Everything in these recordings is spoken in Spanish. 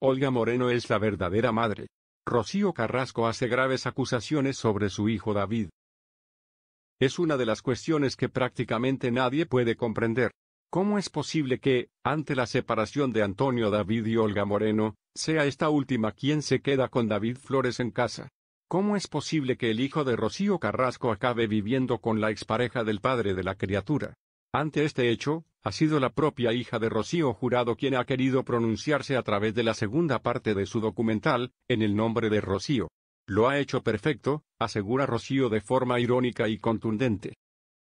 Olga Moreno es la verdadera madre. Rocío Carrasco hace graves acusaciones sobre su hijo David. Es una de las cuestiones que prácticamente nadie puede comprender. ¿Cómo es posible que, ante la separación de Antonio David y Olga Moreno, sea esta última quien se queda con David Flores en casa? ¿Cómo es posible que el hijo de Rocío Carrasco acabe viviendo con la expareja del padre de la criatura? Ante este hecho, ha sido la propia hija de Rocío Jurado quien ha querido pronunciarse a través de la segunda parte de su documental, en el nombre de Rocío. Lo ha hecho perfecto, asegura Rocío de forma irónica y contundente.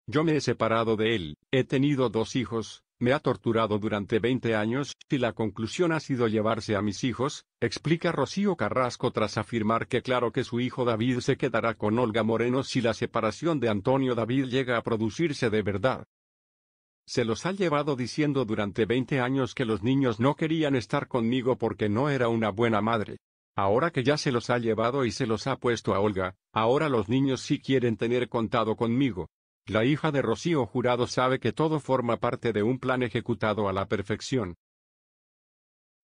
Yo me he separado de él, he tenido dos hijos, me ha torturado durante 20 años, y la conclusión ha sido llevarse a mis hijos, explica Rocío Carrasco tras afirmar que claro que su hijo David se quedará con Olga Moreno si la separación de Antonio David llega a producirse de verdad. Se los ha llevado diciendo durante 20 años que los niños no querían estar conmigo porque no era una buena madre. Ahora que ya se los ha llevado y se los ha puesto a Olga, ahora los niños sí quieren tener contado conmigo. La hija de Rocío Jurado sabe que todo forma parte de un plan ejecutado a la perfección.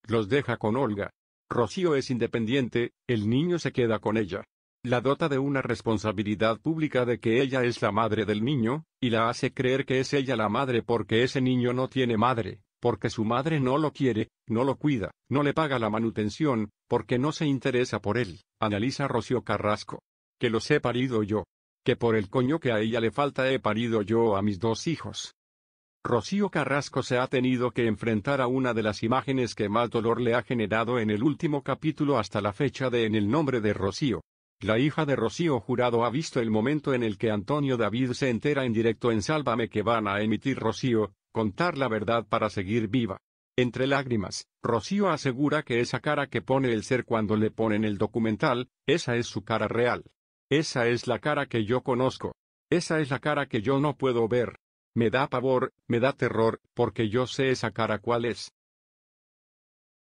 Los deja con Olga. Rocío es independiente, el niño se queda con ella la dota de una responsabilidad pública de que ella es la madre del niño, y la hace creer que es ella la madre porque ese niño no tiene madre, porque su madre no lo quiere, no lo cuida, no le paga la manutención, porque no se interesa por él, analiza Rocío Carrasco. Que los he parido yo. Que por el coño que a ella le falta he parido yo a mis dos hijos. Rocío Carrasco se ha tenido que enfrentar a una de las imágenes que más dolor le ha generado en el último capítulo hasta la fecha de En el nombre de Rocío, la hija de Rocío Jurado ha visto el momento en el que Antonio David se entera en directo en Sálvame que van a emitir Rocío, contar la verdad para seguir viva. Entre lágrimas, Rocío asegura que esa cara que pone el ser cuando le ponen el documental, esa es su cara real. Esa es la cara que yo conozco. Esa es la cara que yo no puedo ver. Me da pavor, me da terror, porque yo sé esa cara cuál es.